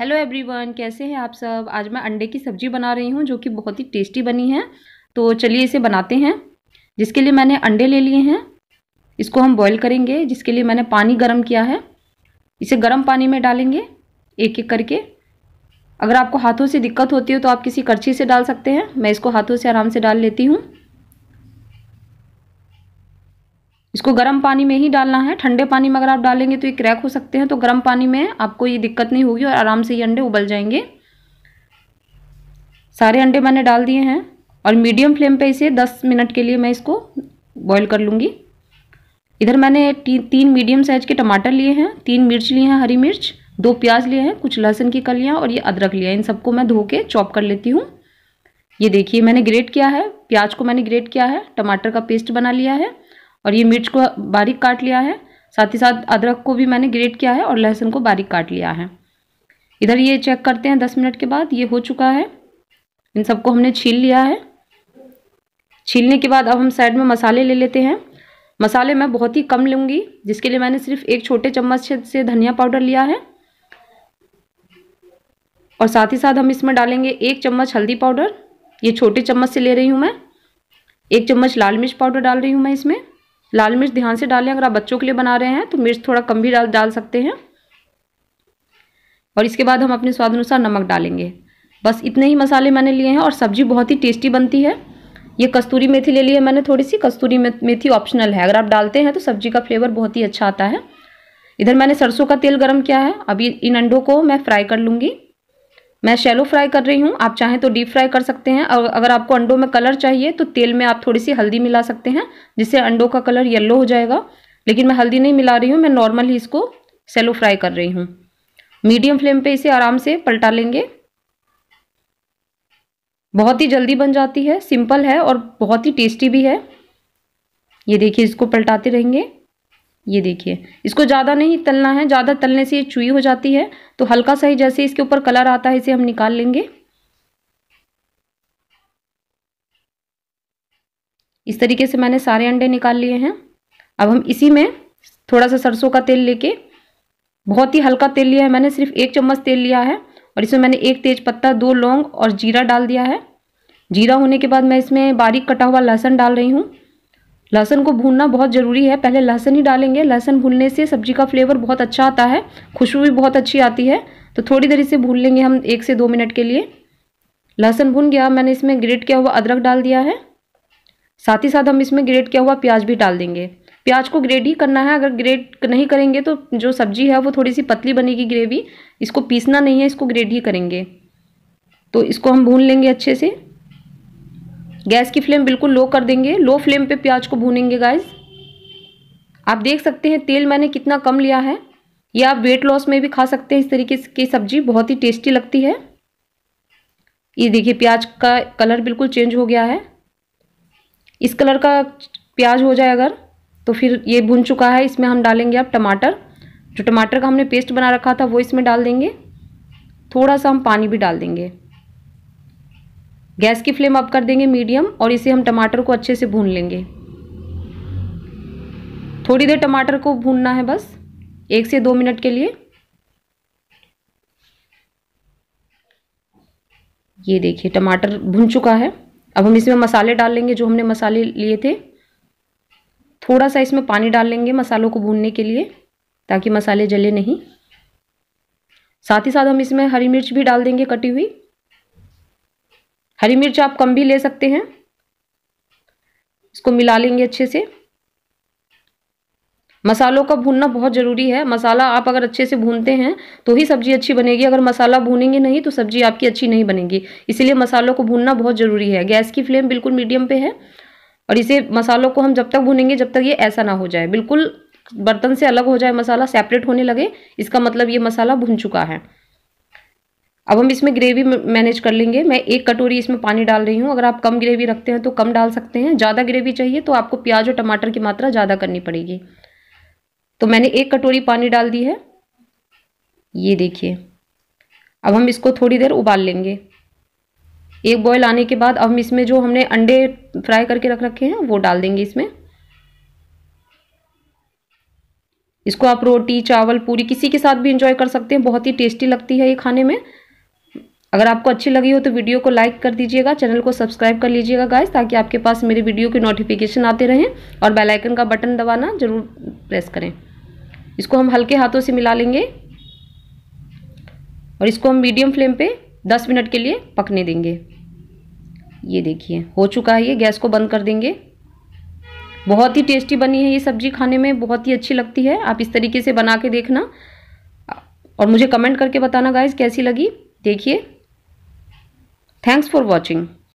hello everyone कैसे हैं आप सब आज मैं अंडे की सब्ज़ी बना रही हूँ जो कि बहुत ही टेस्टी बनी है तो चलिए इसे बनाते हैं जिसके लिए मैंने अंडे ले लिए हैं इसको हम बॉईल करेंगे जिसके लिए मैंने पानी गर्म किया है इसे गर्म पानी में डालेंगे एक एक करके अगर आपको हाथों से दिक्कत होती हो तो आप किसी करछी से डाल सकते हैं मैं इसको हाथों से आराम से डाल लेती हूँ इसको गर्म पानी में ही डालना है ठंडे पानी में अगर आप डालेंगे तो ये क्रैक हो सकते हैं तो गर्म पानी में आपको ये दिक्कत नहीं होगी और आराम से ये अंडे उबल जाएंगे सारे अंडे मैंने डाल दिए हैं और मीडियम फ्लेम पे इसे 10 मिनट के लिए मैं इसको बॉईल कर लूँगी इधर मैंने ती, तीन मीडियम साइज के टमाटर लिए हैं तीन मिर्च लिए हैं हरी मिर्च दो प्याज लिए हैं कुछ लहसुन की कलियाँ और ये अदरक लिया इन सबको मैं धो के चॉप कर लेती हूँ ये देखिए मैंने ग्रेट किया है प्याज को मैंने ग्रेट किया है टमाटर का पेस्ट बना लिया है और ये मिर्च को बारीक काट लिया है साथ ही साथ अदरक को भी मैंने ग्रेट किया है और लहसुन को बारीक काट लिया है इधर ये चेक करते हैं दस मिनट के बाद ये हो चुका है इन सबको हमने छील लिया है छीलने के बाद अब हम साइड में मसाले ले लेते हैं मसाले मैं बहुत ही कम लूँगी जिसके लिए मैंने सिर्फ एक छोटे चम्मच से धनिया पाउडर लिया है और साथ ही साथ हम इसमें डालेंगे एक चम्मच हल्दी पाउडर ये छोटे चम्मच से ले रही हूँ मैं एक चम्मच लाल मिर्च पाउडर डाल रही हूँ मैं इसमें लाल मिर्च ध्यान से डालें अगर आप बच्चों के लिए बना रहे हैं तो मिर्च थोड़ा कम भी डाल डाल सकते हैं और इसके बाद हम अपने स्वाद अनुसार नमक डालेंगे बस इतने ही मसाले मैंने लिए हैं और सब्ज़ी बहुत ही टेस्टी बनती है ये कस्तूरी मेथी ले ली है मैंने थोड़ी सी कस्तूरी मेथी ऑप्शनल है अगर आप डालते हैं तो सब्ज़ी का फ्लेवर बहुत ही अच्छा आता है इधर मैंने सरसों का तेल गर्म किया है अभी इन अंडों को मैं फ्राई कर लूँगी मैं शैलो फ्राई कर रही हूँ आप चाहें तो डीप फ्राई कर सकते हैं और अगर आपको अंडों में कलर चाहिए तो तेल में आप थोड़ी सी हल्दी मिला सकते हैं जिससे अंडों का कलर येल्लो हो जाएगा लेकिन मैं हल्दी नहीं मिला रही हूँ मैं नॉर्मल ही इसको सेलो फ्राई कर रही हूँ मीडियम फ्लेम पे इसे आराम से पलटा लेंगे बहुत ही जल्दी बन जाती है सिंपल है और बहुत ही टेस्टी भी है ये देखिए इसको पलटाते रहेंगे ये देखिए इसको ज़्यादा नहीं तलना है ज़्यादा तलने से ये चुई हो जाती है तो हल्का सा ही जैसे इसके ऊपर कलर आता है इसे हम निकाल लेंगे इस तरीके से मैंने सारे अंडे निकाल लिए हैं अब हम इसी में थोड़ा सा सरसों का तेल लेके बहुत ही हल्का तेल लिया है मैंने सिर्फ एक चम्मच तेल लिया है और इसमें मैंने एक तेज पत्ता दो लौंग और जीरा डाल दिया है जीरा होने के बाद मैं इसमें बारीक कटा हुआ लहसुन डाल रही हूँ लहसन को भूनना बहुत ज़रूरी है पहले लहसन ही डालेंगे लहसन भूनने से सब्जी का फ्लेवर बहुत अच्छा आता है खुशबू भी बहुत अच्छी आती है तो थोड़ी देर इसे भून लेंगे हम एक से दो मिनट के लिए लहसन भून गया मैंने इसमें ग्रेट किया हुआ अदरक डाल दिया है साथ ही साथ हम इसमें ग्रेट किया हुआ प्याज भी डाल देंगे प्याज को ग्रेड ही करना है अगर ग्रेट नहीं करेंगे तो जो सब्जी है वो थोड़ी सी पतली बनेगी ग्रेवी इसको पीसना नहीं है इसको ग्रेड ही करेंगे तो इसको हम भून लेंगे अच्छे से गैस की फ्लेम बिल्कुल लो कर देंगे लो फ्लेम पे प्याज को भूनेंगे गाइस आप देख सकते हैं तेल मैंने कितना कम लिया है या आप वेट लॉस में भी खा सकते हैं इस तरीके की सब्जी बहुत ही टेस्टी लगती है ये देखिए प्याज का कलर बिल्कुल चेंज हो गया है इस कलर का प्याज हो जाए अगर तो फिर ये भुन चुका है इसमें हम डालेंगे अब टमाटर जो टमाटर का हमने पेस्ट बना रखा था वो इसमें डाल देंगे थोड़ा सा हम पानी भी डाल देंगे गैस की फ्लेम अप कर देंगे मीडियम और इसे हम टमाटर को अच्छे से भून लेंगे थोड़ी देर टमाटर को भूनना है बस एक से दो मिनट के लिए ये देखिए टमाटर भुन चुका है अब हम इसमें मसाले डाल लेंगे जो हमने मसाले लिए थे थोड़ा सा इसमें पानी डाल लेंगे मसालों को भूनने के लिए ताकि मसाले जले नहीं साथ ही साथ हम इसमें हरी मिर्च भी डाल देंगे कटी हुई हरी मिर्च आप कम भी ले सकते हैं इसको मिला लेंगे अच्छे से मसालों का भूनना बहुत ज़रूरी है मसाला आप अगर अच्छे से भूनते हैं तो ही सब्ज़ी अच्छी बनेगी अगर मसाला भूनेंगे नहीं तो सब्ज़ी आपकी अच्छी नहीं बनेगी इसीलिए मसालों को भूनना बहुत ज़रूरी है गैस की फ्लेम बिल्कुल मीडियम पे है और इसे मसालों को हम जब तक भूनेंगे जब तक ये ऐसा ना हो जाए बिल्कुल बर्तन से अलग हो जाए मसाला सेपरेट होने लगे इसका मतलब ये मसाला भून चुका है अब हम इसमें ग्रेवी मैनेज कर लेंगे मैं एक कटोरी इसमें पानी डाल रही हूँ अगर आप कम ग्रेवी रखते हैं तो कम डाल सकते हैं ज़्यादा ग्रेवी चाहिए तो आपको प्याज और टमाटर की मात्रा ज़्यादा करनी पड़ेगी तो मैंने एक कटोरी पानी डाल दी है ये देखिए अब हम इसको थोड़ी देर उबाल लेंगे एक बॉयल आने के बाद अब हम इसमें जो हमने अंडे फ्राई करके रख रखे हैं वो डाल देंगे इसमें इसको आप रोटी चावल पूरी किसी के साथ भी इंजॉय कर सकते हैं बहुत ही टेस्टी लगती है ये खाने में अगर आपको अच्छी लगी हो तो वीडियो को लाइक कर दीजिएगा चैनल को सब्सक्राइब कर लीजिएगा गाइस ताकि आपके पास मेरे वीडियो के नोटिफिकेशन आते रहें और बेलाइकन का बटन दबाना ज़रूर प्रेस करें इसको हम हल्के हाथों से मिला लेंगे और इसको हम मीडियम फ्लेम पे दस मिनट के लिए पकने देंगे ये देखिए हो चुका है ये गैस को बंद कर देंगे बहुत ही टेस्टी बनी है ये सब्जी खाने में बहुत ही अच्छी लगती है आप इस तरीके से बना के देखना और मुझे कमेंट करके बताना गाइस कैसी लगी देखिए thanks for watching